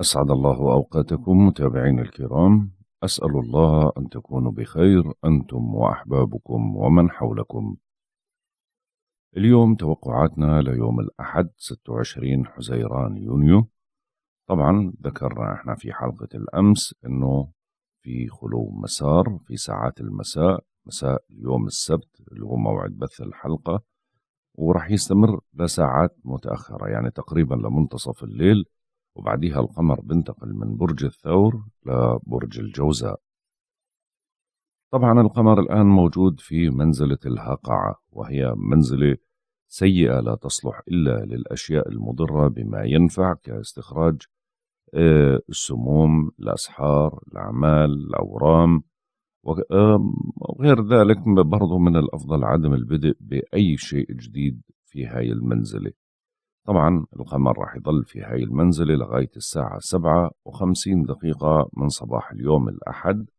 أسعد الله أوقاتكم متابعين الكرام أسأل الله أن تكونوا بخير أنتم وأحبابكم ومن حولكم اليوم توقعاتنا ليوم الأحد 26 حزيران يونيو طبعا ذكرنا احنا في حلقة الأمس أنه في خلو مسار في ساعات المساء مساء يوم السبت اللي هو موعد بث الحلقة وراح يستمر لساعات متأخرة يعني تقريبا لمنتصف الليل وبعديها القمر بنتقل من برج الثور لبرج الجوزاء طبعا القمر الآن موجود في منزلة الهقعة وهي منزلة سيئة لا تصلح إلا للأشياء المضرة بما ينفع كاستخراج آه، السموم الأسحار الأعمال الأورام وغير ذلك برضو من الأفضل عدم البدء بأي شيء جديد في هاي المنزلة طبعا القمر راح يضل في هاي المنزلة لغاية الساعة سبعة وخمسين دقيقة من صباح اليوم الأحد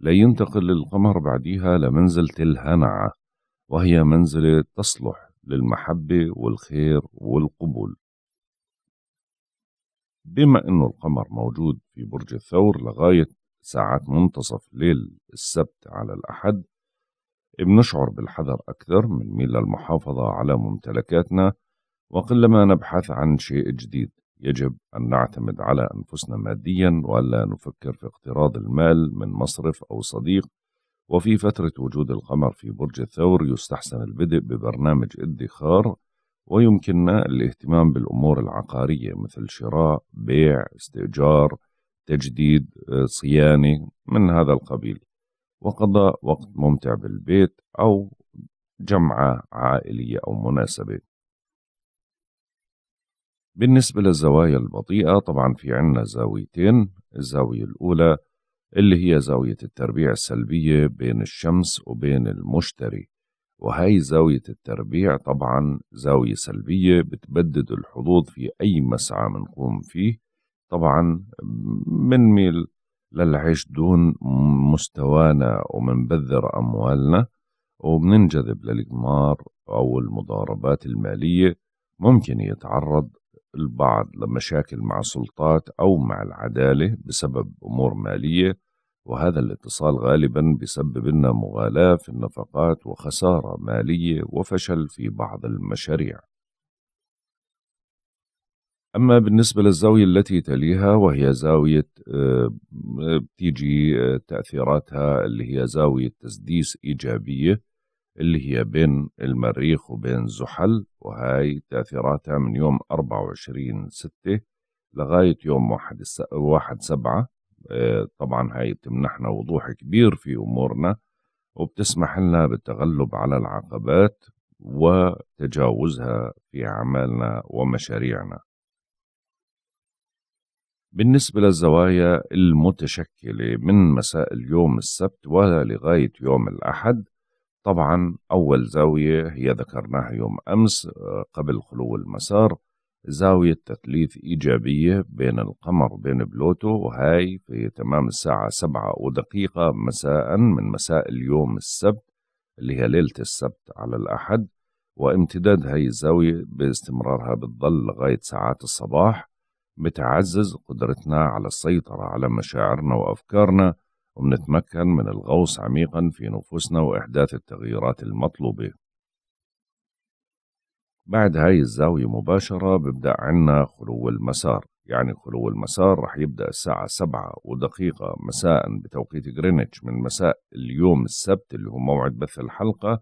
لينتقل القمر بعديها لمنزلة الهنعة وهي منزلة تصلح للمحبة والخير والقبول بما أنه القمر موجود في برج الثور لغاية ساعات منتصف ليل السبت على الأحد بنشعر بالحذر أكثر من ميل المحافظة على ممتلكاتنا وقلما نبحث عن شيء جديد يجب أن نعتمد على أنفسنا ماديا وألا نفكر في اقتراض المال من مصرف أو صديق وفي فترة وجود القمر في برج الثور يستحسن البدء ببرنامج ادخار ويمكننا الاهتمام بالأمور العقارية مثل شراء، بيع، استئجار، تجديد، آه، صيانة من هذا القبيل وقضاء وقت ممتع بالبيت أو جمعة عائلية أو مناسبة بالنسبة للزوايا البطيئة طبعا في عنا زاويتين الزاوية الأولى اللي هي زاوية التربيع السلبية بين الشمس وبين المشتري وهي زاوية التربيع طبعا زاوية سلبية بتبدد الحظوظ في أي مسعى منقوم فيه طبعا منميل للعيش دون مستوانا ومنبذر أموالنا وبننجذب للقمار أو المضاربات المالية ممكن يتعرض البعض لمشاكل مع السلطات أو مع العدالة بسبب أمور مالية وهذا الاتصال غالبا بيسبب لنا مغالاة في النفقات وخسارة مالية وفشل في بعض المشاريع أما بالنسبة للزاوية التي تليها وهي زاوية آه، بتيجي آه، تأثيراتها اللي هي زاوية تسديس إيجابية اللي هي بين المريخ وبين زحل وهاي تأثيراتها من يوم 24 ستة لغاية يوم واحد, س... واحد سبعة آه، طبعا هاي بتمنحنا وضوح كبير في أمورنا وبتسمح لنا بالتغلب على العقبات وتجاوزها في أعمالنا ومشاريعنا بالنسبة للزوايا المتشكلة من مساء اليوم السبت ولغاية يوم الأحد طبعا أول زاوية هي ذكرناها يوم أمس آه، قبل خلو المسار زاوية تثليث إيجابية بين القمر وبين بلوتو وهاي في تمام الساعة سبعة ودقيقة مساء من مساء اليوم السبت اللي هي ليلة السبت على الأحد وامتداد هاي الزاوية باستمرارها بتظل لغاية ساعات الصباح بتعزز قدرتنا على السيطرة على مشاعرنا وأفكارنا وبنتمكن من الغوص عميقا في نفوسنا وإحداث التغييرات المطلوبة بعد هاي الزاوية مباشرة ببدأ عنا خلو المسار يعني خلو المسار رح يبدأ الساعة سبعة ودقيقة مساء بتوقيت غرينتش من مساء اليوم السبت اللي هو موعد بث الحلقة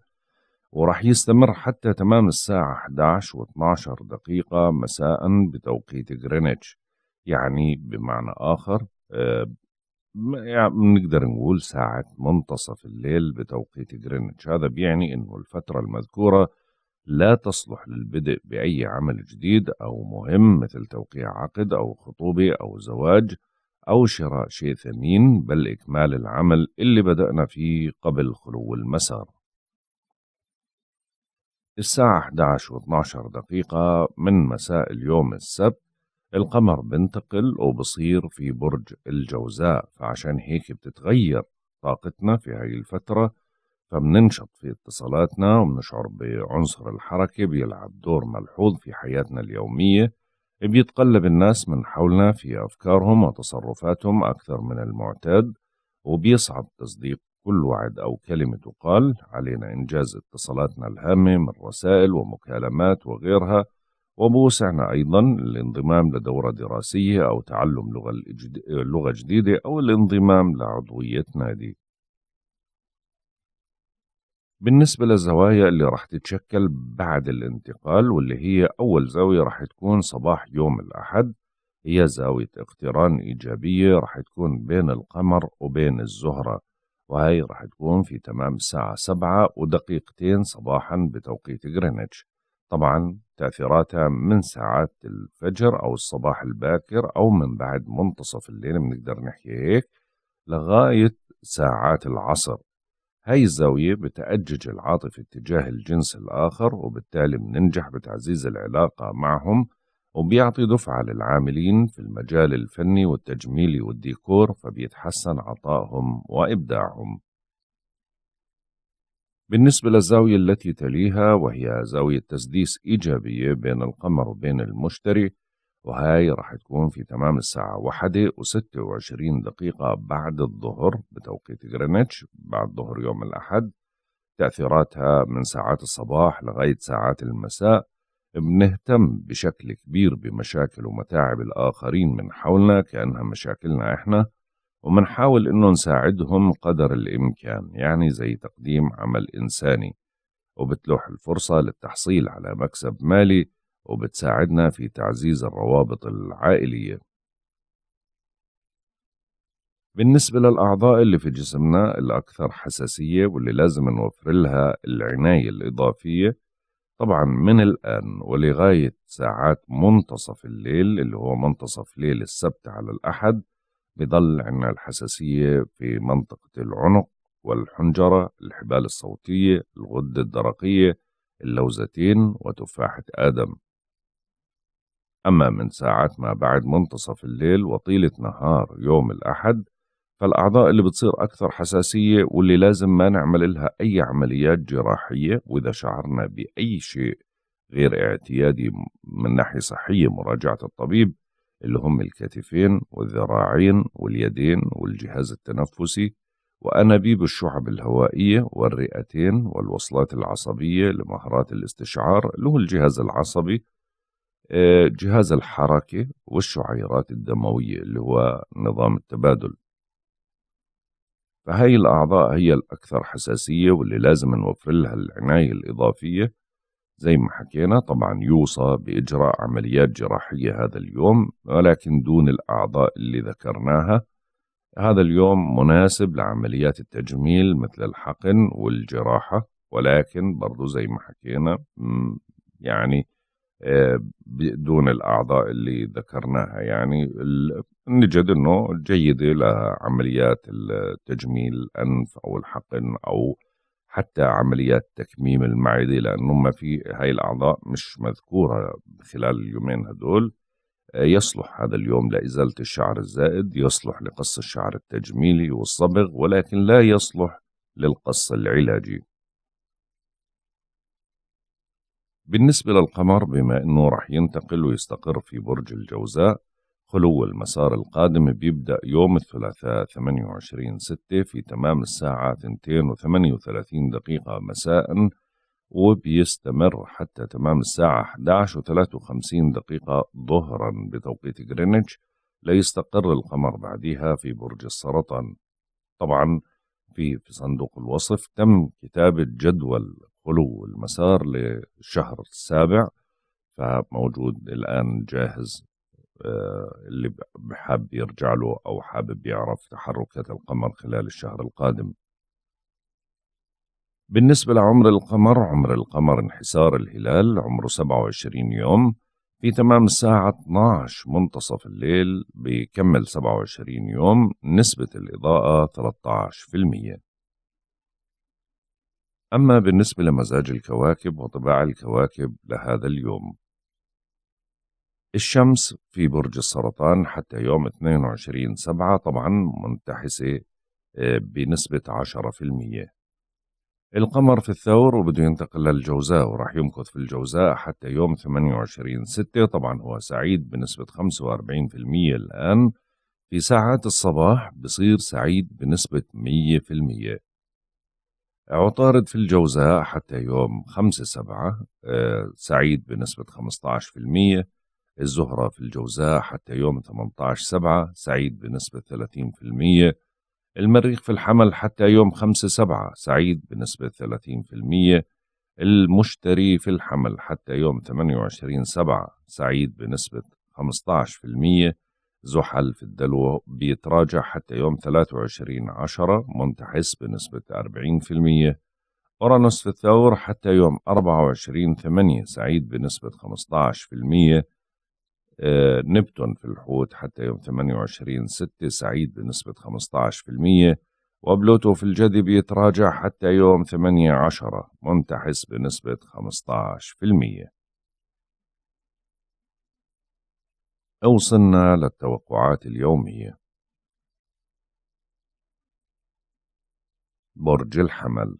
ورح يستمر حتى تمام الساعة 11 و 12 دقيقة مساء بتوقيت غرينتش يعني بمعنى آخر آه، يعني نقدر نقول ساعة منتصف الليل بتوقيت جرينتش هذا بيعني أنه الفترة المذكورة لا تصلح للبدء بأي عمل جديد أو مهم مثل توقيع عقد أو خطوبة أو زواج أو شراء شيء ثمين بل إكمال العمل اللي بدأنا فيه قبل خلو المسار الساعة 11 و 12 دقيقة من مساء اليوم السبت القمر بنتقل وبصير في برج الجوزاء فعشان هيك بتتغير طاقتنا في هاي الفترة فبننشط في اتصالاتنا وبنشعر بعنصر الحركة بيلعب دور ملحوظ في حياتنا اليومية بيتقلب الناس من حولنا في أفكارهم وتصرفاتهم أكثر من المعتاد وبيصعب تصديق كل وعد أو كلمة تقال علينا إنجاز اتصالاتنا الهامة من رسائل ومكالمات وغيرها وبوسعنا أيضا الانضمام لدورة دراسية أو تعلم لغة, لغة جديدة أو الانضمام لعضوية نادي بالنسبة للزوايا اللي راح تتشكل بعد الانتقال واللي هي أول زاوية راح تكون صباح يوم الأحد هي زاوية اقتران إيجابية راح تكون بين القمر وبين الزهرة وهي راح تكون في تمام الساعة سبعة ودقيقتين صباحا بتوقيت غرينتش طبعا تأثيراتها من ساعات الفجر أو الصباح الباكر أو من بعد منتصف الليل بنقدر نحكي هيك لغاية ساعات العصر هاي الزاوية بتأجج العاطفة تجاه الجنس الآخر وبالتالي بننجح بتعزيز العلاقة معهم وبيعطي دفعة للعاملين في المجال الفني والتجميلي والديكور فبيتحسن عطائهم وإبداعهم بالنسبة للزاوية التي تليها وهي زاوية تسديس إيجابية بين القمر وبين المشتري وهاي راح تكون في تمام الساعة واحدة وستة وعشرين دقيقة بعد الظهر بتوقيت غرينتش بعد ظهر يوم الأحد تأثيراتها من ساعات الصباح لغاية ساعات المساء بنهتم بشكل كبير بمشاكل ومتاعب الآخرين من حولنا كأنها مشاكلنا إحنا ومنحاول انه نساعدهم قدر الامكان يعني زي تقديم عمل انساني وبتلوح الفرصة للتحصيل على مكسب مالي وبتساعدنا في تعزيز الروابط العائلية بالنسبة للأعضاء اللي في جسمنا الأكثر حساسية واللي لازم نوفر لها العناية الإضافية طبعا من الآن ولغاية ساعات منتصف الليل اللي هو منتصف ليل السبت على الأحد بضل عندنا الحساسية في منطقة العنق والحنجرة الحبال الصوتية الغدة الدرقية اللوزتين وتفاحة آدم أما من ساعات ما بعد منتصف الليل وطيلة نهار يوم الأحد فالأعضاء اللي بتصير أكثر حساسية واللي لازم ما نعمل لها أي عمليات جراحية وإذا شعرنا بأي شيء غير اعتيادي من ناحية صحية مراجعة الطبيب اللي هم الكتفين والذراعين واليدين والجهاز التنفسي وأنابيب الشعب الهوائية والرئتين والوصلات العصبية لمهارات الاستشعار اللي هو الجهاز العصبي آه، جهاز الحركة والشعيرات الدموية اللي هو نظام التبادل فهي الأعضاء هي الأكثر حساسية واللي لازم نوفر لها العناية الإضافية زي ما حكينا طبعا يوصى بإجراء عمليات جراحية هذا اليوم ولكن دون الأعضاء اللي ذكرناها هذا اليوم مناسب لعمليات التجميل مثل الحقن والجراحة ولكن برضو زي ما حكينا يعني آه، دون الأعضاء اللي ذكرناها يعني نجد أنه جيدة لعمليات التجميل الأنف أو الحقن أو حتى عمليات تكميم المعدة لأنه ما في هاي الأعضاء مش مذكورة خلال اليومين هدول آه، يصلح هذا اليوم لإزالة الشعر الزائد يصلح لقص الشعر التجميلي والصبغ ولكن لا يصلح للقص العلاجي بالنسبة للقمر بما أنه رح ينتقل ويستقر في برج الجوزاء خلو المسار القادم بيبدأ يوم الثلاثاء 28 6 في تمام الساعة 2:38 دقيقة مساء وبيستمر حتى تمام الساعة 11:53 دقيقة ظهرا بتوقيت غرينتش ليستقر القمر بعدها في برج السرطان طبعا في في صندوق الوصف تم كتابة جدول خلو المسار للشهر السابع فموجود الآن جاهز آه، اللي حاب يرجع له أو حابب يعرف تحركات القمر خلال الشهر القادم بالنسبة لعمر القمر عمر القمر انحسار الهلال عمره 27 يوم في تمام الساعة 12 منتصف الليل بيكمل 27 يوم نسبة الإضاءة 13% أما بالنسبة لمزاج الكواكب وطباع الكواكب لهذا اليوم الشمس في برج السرطان حتى يوم 22 سبعة طبعا منتحسة آه، بنسبة 10% القمر في الثور وبده ينتقل للجوزاء وراح يمكث في الجوزاء حتى يوم 28 ستة طبعا هو سعيد بنسبة 45% الآن في ساعات الصباح بصير سعيد بنسبة 100% عطارد في الجوزاء حتى يوم 5 سبعة آه، سعيد بنسبة 15% الزهرة في الجوزاء حتى يوم 18 سبعة سعيد بنسبة 30% المريخ في الحمل حتى يوم 5 سبعة سعيد بنسبة 30% المشتري في الحمل حتى يوم 28 سبعة سعيد بنسبة 15% زحل في الدلو بيتراجع حتى يوم 23 عشرة منتحس بنسبة 40% أورانوس في الثور حتى يوم 24 8 سعيد بنسبة آه، نبتون في الحوت حتى يوم 28 6 سعيد بنسبة 15% وبلوتو في الجدي بيتراجع حتى يوم 8 10 منتحس بنسبة 15% وصلنا للتوقعات اليومية برج الحمل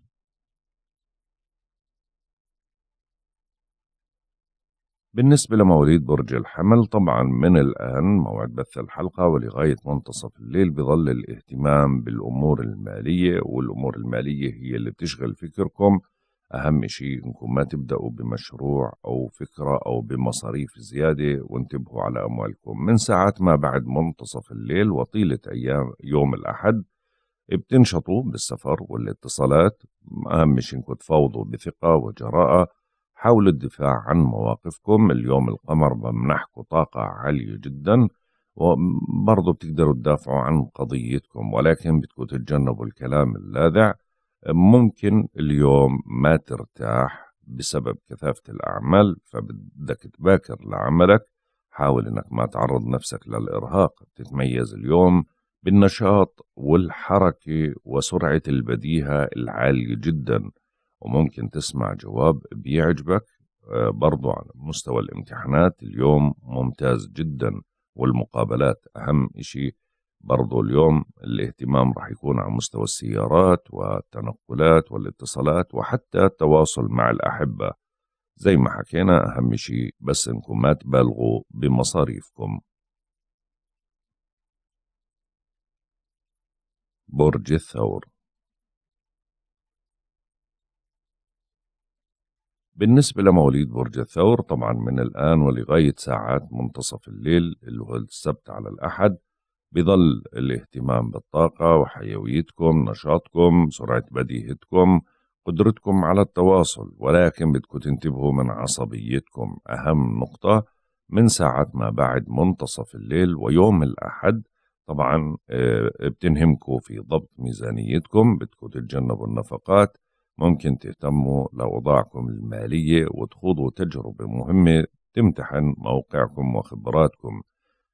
بالنسبة لمواليد برج الحمل طبعا من الآن موعد بث الحلقة ولغاية منتصف الليل بظل الاهتمام بالأمور المالية والأمور المالية هي اللي بتشغل فكركم أهم شيء إنكم ما تبدأوا بمشروع أو فكرة أو بمصاريف زيادة وانتبهوا على أموالكم من ساعات ما بعد منتصف الليل وطيلة أيام يوم الأحد بتنشطوا بالسفر والاتصالات أهم شيء إنكم تفاوضوا بثقة وجراءة حاولوا الدفاع عن مواقفكم اليوم القمر بمنحكم طاقة عالية جدا وبرضه بتقدروا تدافعوا عن قضيتكم ولكن بدكم تتجنبوا الكلام اللاذع ممكن اليوم ما ترتاح بسبب كثافة الأعمال فبدك تباكر لعملك حاول انك ما تعرض نفسك للارهاق بتتميز اليوم بالنشاط والحركه وسرعه البديهه العاليه جدا وممكن تسمع جواب بيعجبك آه، برضو على مستوى الامتحانات اليوم ممتاز جدا والمقابلات أهم إشي برضو اليوم الاهتمام راح يكون على مستوى السيارات والتنقلات والاتصالات وحتى التواصل مع الأحبة زي ما حكينا أهم شيء بس إنكم ما تبالغوا بمصاريفكم برج الثور بالنسبة لمواليد برج الثور طبعا من الآن ولغاية ساعات منتصف الليل اللي هو السبت على الأحد بظل الاهتمام بالطاقة وحيويتكم نشاطكم سرعة بديهتكم قدرتكم على التواصل ولكن بدكم تنتبهوا من عصبيتكم أهم نقطة من ساعة ما بعد منتصف الليل ويوم الأحد طبعا آه، بتنهمكم في ضبط ميزانيتكم بدكم تتجنبوا النفقات ممكن تهتموا لأوضاعكم المالية وتخوضوا تجربة مهمة تمتحن موقعكم وخبراتكم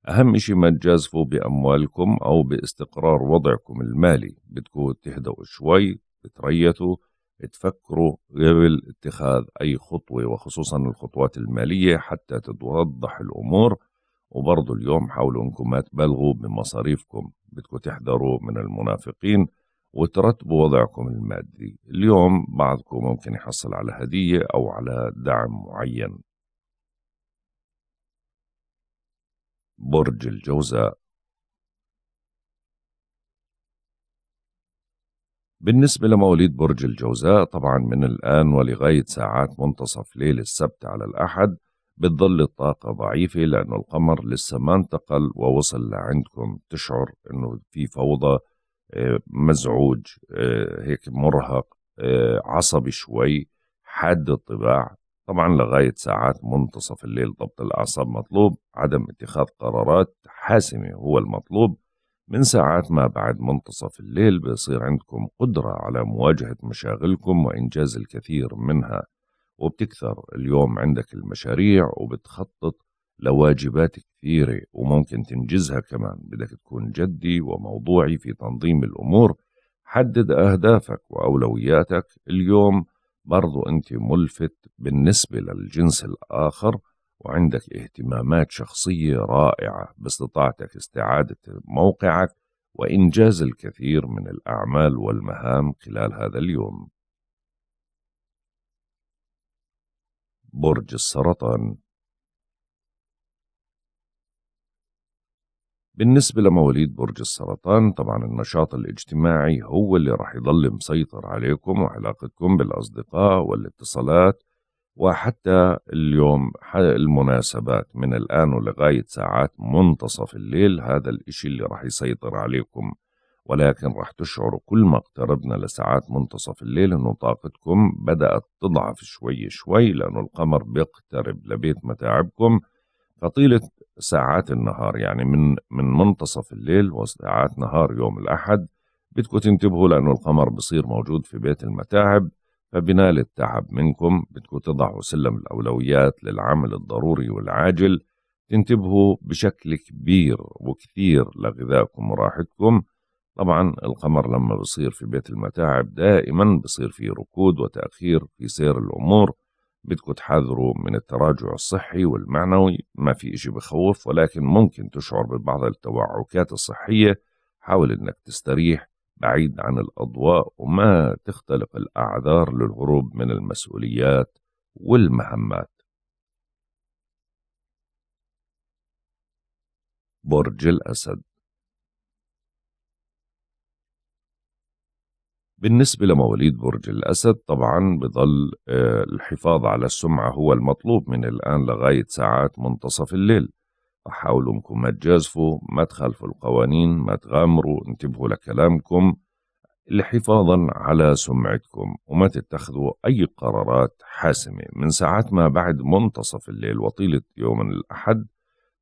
أهم إشي ما تجازفوا بأموالكم أو باستقرار وضعكم المالي بدكوا تهدأوا شوي تريثوا تفكروا قبل اتخاذ أي خطوة وخصوصا الخطوات المالية حتى تتوضح الأمور وبرضو اليوم حاولوا أنكم ما تبلغوا بمصاريفكم بدكوا تحذروا من المنافقين وترتبوا وضعكم المادي اليوم بعضكم ممكن يحصل على هدية أو على دعم معين برج الجوزاء بالنسبة لمواليد برج الجوزاء طبعا من الآن ولغاية ساعات منتصف ليل السبت على الأحد بتظل الطاقة ضعيفة لأنه القمر لسه ما انتقل ووصل لعندكم تشعر أنه في فوضى آه، مزعوج آه، هيك مرهق آه، عصبي شوي حاد الطباع طبعا لغاية ساعات منتصف الليل ضبط الأعصاب مطلوب عدم اتخاذ قرارات حاسمة هو المطلوب من ساعات ما بعد منتصف الليل بيصير عندكم قدرة على مواجهة مشاغلكم وإنجاز الكثير منها وبتكثر اليوم عندك المشاريع وبتخطط لواجبات كثيرة وممكن تنجزها كمان بدك تكون جدي وموضوعي في تنظيم الأمور حدد أهدافك وأولوياتك اليوم برضو أنت ملفت بالنسبة للجنس الآخر وعندك اهتمامات شخصية رائعة باستطاعتك استعادة موقعك وإنجاز الكثير من الأعمال والمهام خلال هذا اليوم برج السرطان بالنسبة لمواليد برج السرطان طبعا النشاط الاجتماعي هو اللي راح يضل مسيطر عليكم وعلاقتكم بالأصدقاء والاتصالات وحتى اليوم المناسبات من الآن ولغاية ساعات منتصف الليل هذا الإشي اللي راح يسيطر عليكم ولكن راح تشعروا كل ما اقتربنا لساعات منتصف الليل انه طاقتكم بدأت تضعف شوي شوي لأنه القمر بيقترب لبيت متاعبكم فطيلة ساعات النهار يعني من من منتصف الليل وساعات نهار يوم الأحد بدكم تنتبهوا لأنه القمر بصير موجود في بيت المتاعب فبنال التعب منكم بدكم تضعوا سلم الأولويات للعمل الضروري والعاجل تنتبهوا بشكل كبير وكثير لغذائكم وراحتكم طبعا القمر لما بصير في بيت المتاعب دائما بصير في ركود وتأخير في سير الأمور بدكم تحذروا من التراجع الصحي والمعنوي ما في إشي بخوف ولكن ممكن تشعر ببعض التوعكات الصحية حاول إنك تستريح بعيد عن الأضواء وما تختلق الأعذار للهروب من المسؤوليات والمهمات برج الأسد بالنسبة لمواليد برج الأسد طبعا بضل آه، الحفاظ على السمعة هو المطلوب من الآن لغاية ساعات منتصف الليل فحاولوا انكم ما تجازفوا ما تخالفوا القوانين ما تغامروا انتبهوا لكلامكم لحفاظا على سمعتكم وما تتخذوا أي قرارات حاسمة من ساعات ما بعد منتصف الليل وطيلة يوم الأحد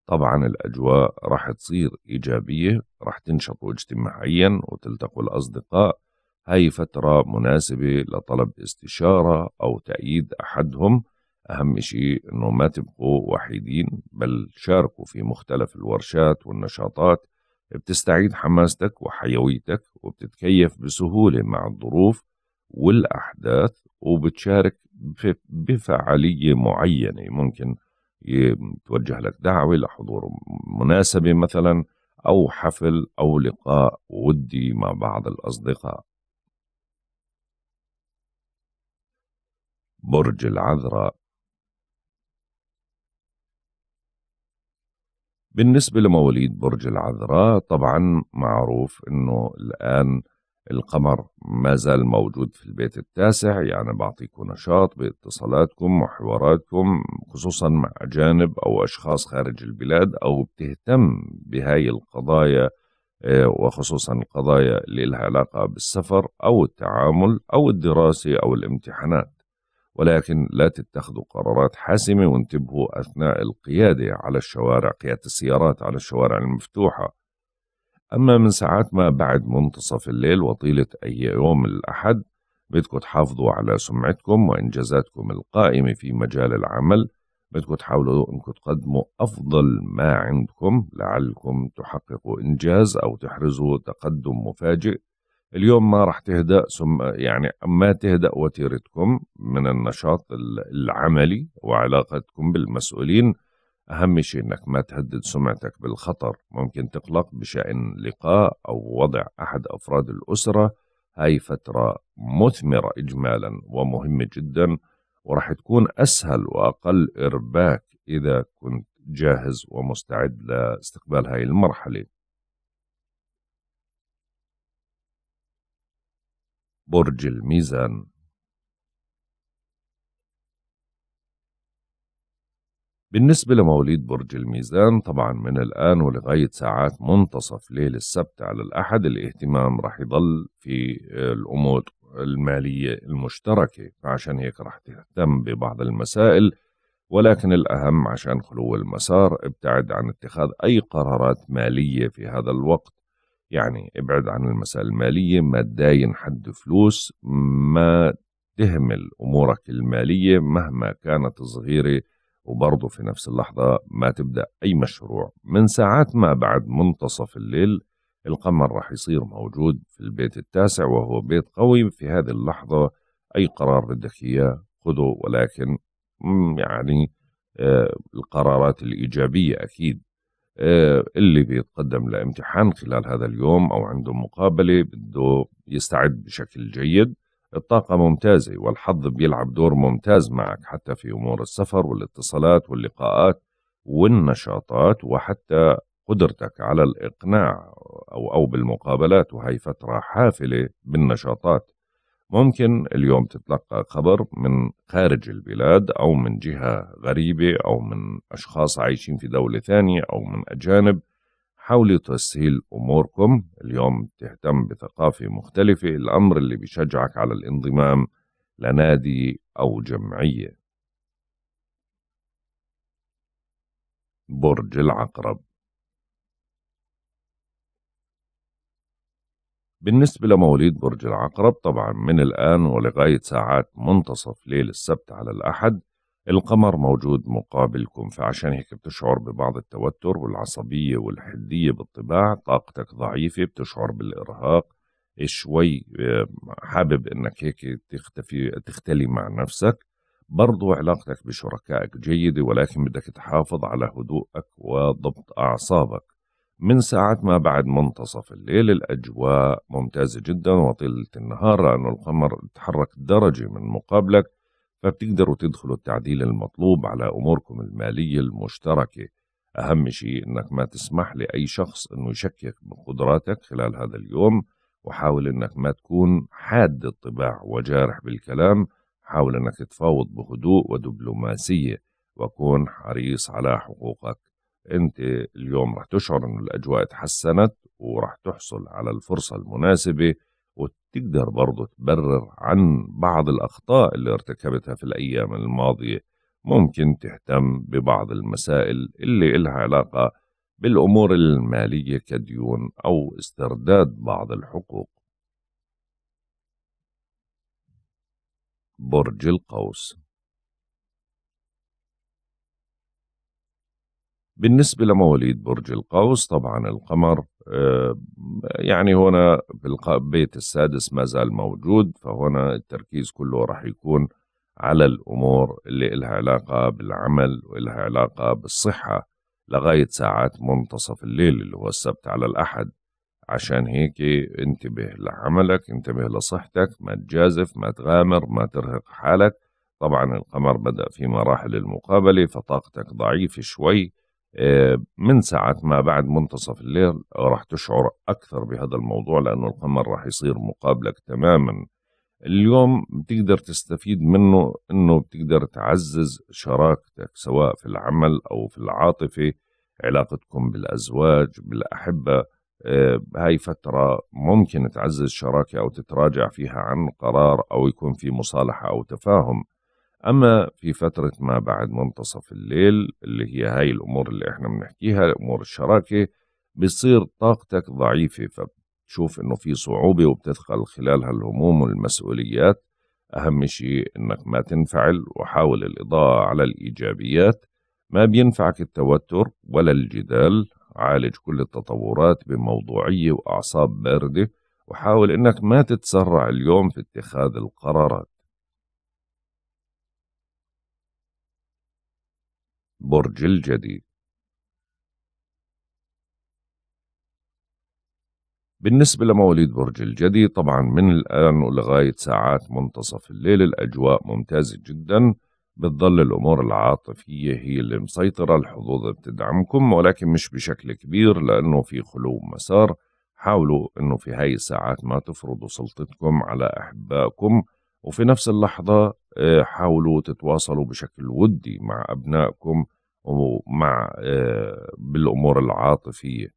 طبعا الأجواء راح تصير إيجابية راح تنشطوا اجتماعيا وتلتقوا الأصدقاء هاي فترة مناسبة لطلب استشارة أو تأييد أحدهم أهم شيء أنه ما تبقوا وحيدين بل شاركوا في مختلف الورشات والنشاطات بتستعيد حماستك وحيويتك وبتتكيف بسهولة مع الظروف والأحداث وبتشارك بفعالية معينة ممكن توجه لك دعوة لحضور مناسبة مثلا أو حفل أو لقاء ودي مع بعض الأصدقاء برج العذراء بالنسبة لمواليد برج العذراء طبعا معروف انه الآن القمر ما زال موجود في البيت التاسع يعني بعطيكم نشاط باتصالاتكم وحواراتكم خصوصا مع أجانب أو أشخاص خارج البلاد أو بتهتم بهاي القضايا آه، وخصوصا القضايا اللي لها علاقة بالسفر أو التعامل أو الدراسة أو الامتحانات ولكن لا تتخذوا قرارات حاسمة وانتبهوا أثناء القيادة على الشوارع قيادة السيارات على الشوارع المفتوحة أما من ساعات ما بعد منتصف الليل وطيلة أي يوم الأحد بدكم تحافظوا على سمعتكم وإنجازاتكم القائمة في مجال العمل بدكم تحاولوا أنكم تقدموا أفضل ما عندكم لعلكم تحققوا إنجاز أو تحرزوا تقدم مفاجئ اليوم ما راح تهدأ ثم يعني ما تهدأ وتيرتكم من النشاط العملي وعلاقتكم بالمسؤولين أهم شيء أنك ما تهدد سمعتك بالخطر ممكن تقلق بشأن لقاء أو وضع أحد أفراد الأسرة هاي فترة مثمرة إجمالا ومهمة جدا وراح تكون أسهل وأقل إرباك إذا كنت جاهز ومستعد لاستقبال هاي المرحلة برج الميزان بالنسبة لمواليد برج الميزان طبعا من الآن ولغاية ساعات منتصف ليل السبت على الأحد الاهتمام رح يضل في الأمور المالية المشتركة فعشان هيك رح تهتم ببعض المسائل ولكن الأهم عشان خلو المسار ابتعد عن اتخاذ أي قرارات مالية في هذا الوقت يعني ابعد عن المسائل المالية ما تداين حد فلوس ما تهمل أمورك المالية مهما كانت صغيرة وبرضه في نفس اللحظة ما تبدأ أي مشروع من ساعات ما بعد منتصف الليل القمر راح يصير موجود في البيت التاسع وهو بيت قوي في هذه اللحظة أي قرار بدك إياه خذه ولكن يعني آه، القرارات الإيجابية أكيد آه، اللي بيتقدم لامتحان خلال هذا اليوم أو عنده مقابلة بده يستعد بشكل جيد الطاقة ممتازة والحظ بيلعب دور ممتاز معك حتى في أمور السفر والاتصالات واللقاءات والنشاطات وحتى قدرتك على الإقناع أو, أو بالمقابلات وهي فترة حافلة بالنشاطات ممكن اليوم تتلقى خبر من خارج البلاد أو من جهة غريبة أو من أشخاص عايشين في دولة ثانية أو من أجانب حاولوا تسهيل أموركم اليوم تهتم بثقافة مختلفة الأمر اللي بيشجعك على الانضمام لنادي أو جمعية برج العقرب بالنسبة لمواليد برج العقرب طبعا من الآن ولغاية ساعات منتصف ليل السبت على الأحد القمر موجود مقابلكم فعشان هيك بتشعر ببعض التوتر والعصبية والحدية بالطباع طاقتك ضعيفة بتشعر بالإرهاق شوي حابب انك هيك تختفي تختلي مع نفسك برضو علاقتك بشركائك جيدة ولكن بدك تحافظ على هدوءك وضبط أعصابك من ساعة ما بعد منتصف الليل الأجواء ممتازة جدا وطيلة النهار لأنه القمر تحرك درجة من مقابلك فبتقدروا تدخلوا التعديل المطلوب على أموركم المالية المشتركة أهم شيء أنك ما تسمح لأي شخص أنه يشكك بقدراتك خلال هذا اليوم وحاول أنك ما تكون حاد الطباع وجارح بالكلام حاول أنك تفاوض بهدوء ودبلوماسية وكون حريص على حقوقك انت اليوم رح تشعر ان الاجواء تحسنت ورح تحصل على الفرصه المناسبه وتقدر برضه تبرر عن بعض الاخطاء اللي ارتكبتها في الايام الماضيه ممكن تهتم ببعض المسائل اللي إلها علاقه بالامور الماليه كديون او استرداد بعض الحقوق برج القوس بالنسبة لمواليد برج القوس طبعا القمر آه، يعني هنا البيت السادس ما زال موجود فهنا التركيز كله راح يكون على الأمور اللي إلها علاقة بالعمل وإلها علاقة بالصحة لغاية ساعات منتصف الليل اللي هو السبت على الأحد عشان هيك انتبه لعملك انتبه لصحتك ما تجازف ما تغامر ما ترهق حالك طبعا القمر بدأ في مراحل المقابلة فطاقتك ضعيفة شوي آه، من ساعة ما بعد منتصف الليل راح تشعر أكثر بهذا الموضوع لأنه القمر راح يصير مقابلك تماما اليوم بتقدر تستفيد منه أنه بتقدر تعزز شراكتك سواء في العمل أو في العاطفة علاقتكم بالأزواج بالأحبة آه، هاي فترة ممكن تعزز شراكة أو تتراجع فيها عن قرار أو يكون في مصالحة أو تفاهم أما في فترة ما بعد منتصف الليل اللي هي هاي الأمور اللي إحنا بنحكيها أمور الشراكة بصير طاقتك ضعيفة فبتشوف إنه في صعوبة وبتدخل خلالها الهموم والمسؤوليات أهم شيء إنك ما تنفعل وحاول الإضاءة على الإيجابيات ما بينفعك التوتر ولا الجدال عالج كل التطورات بموضوعية وأعصاب باردة وحاول إنك ما تتسرع اليوم في اتخاذ القرارات برج الجدي بالنسبة لمواليد برج الجدي طبعا من الآن ولغاية ساعات منتصف الليل الأجواء ممتازة جدا بتظل الأمور العاطفية هي اللي مسيطرة الحظوظ بتدعمكم ولكن مش بشكل كبير لأنه في خلو مسار حاولوا أنه في هاي الساعات ما تفرضوا سلطتكم على أحبائكم وفي نفس اللحظة آه، حاولوا تتواصلوا بشكل ودي مع أبنائكم ومع آه، بالأمور العاطفية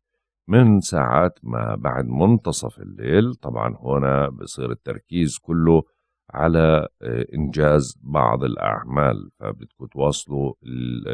من ساعات ما بعد منتصف الليل طبعا هنا بصير التركيز كله على آه، إنجاز بعض الأعمال فبدكم تواصلوا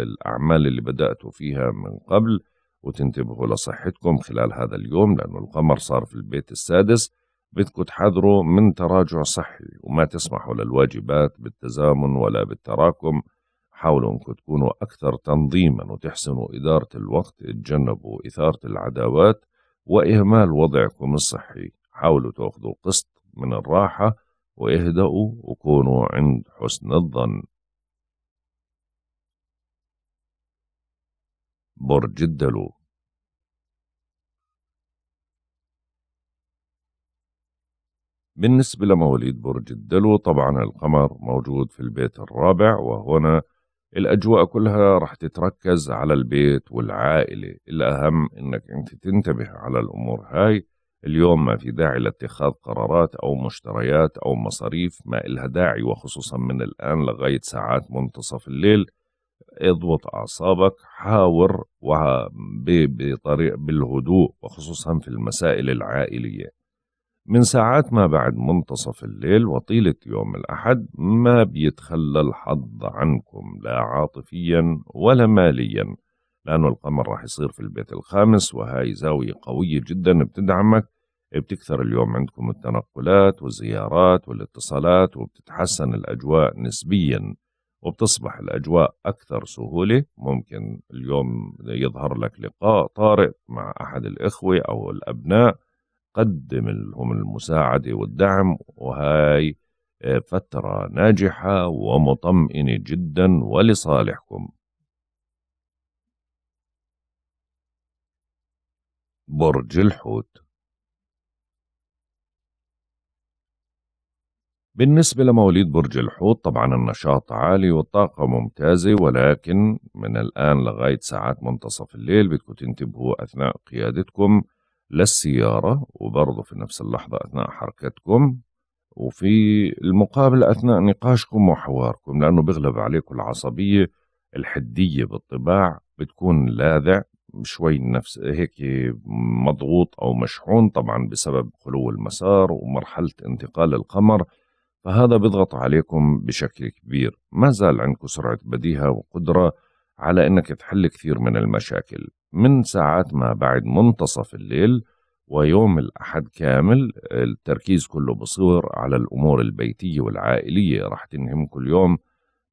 الأعمال اللي بدأتوا فيها من قبل وتنتبهوا لصحتكم خلال هذا اليوم لأنه القمر صار في البيت السادس بدكم تحذروا من تراجع صحي وما تسمحوا للواجبات بالتزامن ولا بالتراكم حاولوا انكم تكونوا اكثر تنظيما وتحسنوا اداره الوقت تجنبوا اثاره العداوات واهمال وضعكم الصحي حاولوا تاخذوا قسط من الراحه واهدأوا وكونوا عند حسن الظن برج الدلو بالنسبة لمواليد برج الدلو طبعا القمر موجود في البيت الرابع وهنا الأجواء كلها رح تتركز على البيت والعائلة الأهم أنك أنت تنتبه على الأمور هاي اليوم ما في داعي لاتخاذ قرارات أو مشتريات أو مصاريف ما إلها داعي وخصوصا من الآن لغاية ساعات منتصف الليل اضبط أعصابك حاور بطريق بالهدوء وخصوصا في المسائل العائلية من ساعات ما بعد منتصف الليل وطيلة يوم الأحد ما بيتخلى الحظ عنكم لا عاطفيا ولا ماليا لأنه القمر راح يصير في البيت الخامس وهاي زاوية قوية جدا بتدعمك بتكثر اليوم عندكم التنقلات والزيارات والاتصالات وبتتحسن الأجواء نسبيا وبتصبح الأجواء أكثر سهولة ممكن اليوم يظهر لك لقاء طارئ مع أحد الإخوة أو الأبناء قدم لهم المساعدة والدعم وهاي آه، فترة ناجحة ومطمئنة جدا ولصالحكم برج الحوت بالنسبة لمواليد برج الحوت طبعا النشاط عالي والطاقة ممتازة ولكن من الآن لغاية ساعات منتصف الليل بدكم تنتبهوا أثناء قيادتكم للسيارة وبرضه في نفس اللحظة أثناء حركتكم وفي المقابل أثناء نقاشكم وحواركم لأنه بغلب عليكم العصبية الحدية بالطباع بتكون لاذع شوي نفس هيك مضغوط أو مشحون طبعا بسبب خلو المسار ومرحلة انتقال القمر فهذا بيضغط عليكم بشكل كبير ما زال عندكم سرعة بديهة وقدرة على أنك تحل كثير من المشاكل من ساعات ما بعد منتصف الليل ويوم الأحد كامل التركيز كله بصير على الأمور البيتية والعائلية راح تنهم كل يوم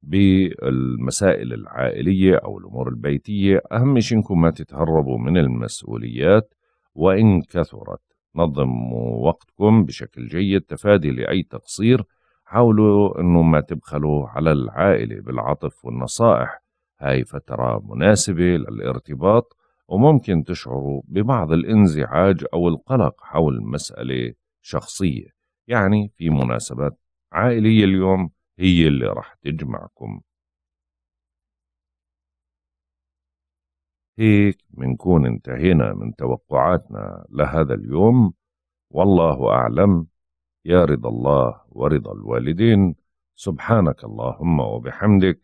بالمسائل العائلية أو الأمور البيتية أهم شيء إنكم ما تتهربوا من المسؤوليات وإن كثرت نظموا وقتكم بشكل جيد تفادي لأي تقصير حاولوا أنه ما تبخلوا على العائلة بالعطف والنصائح هاي فترة مناسبة للارتباط وممكن تشعروا ببعض الانزعاج أو القلق حول مسألة شخصية يعني في مناسبات عائلية اليوم هي اللي رح تجمعكم هيك منكون انتهينا من توقعاتنا لهذا اليوم والله أعلم يا رضا الله ورضا الوالدين سبحانك اللهم وبحمدك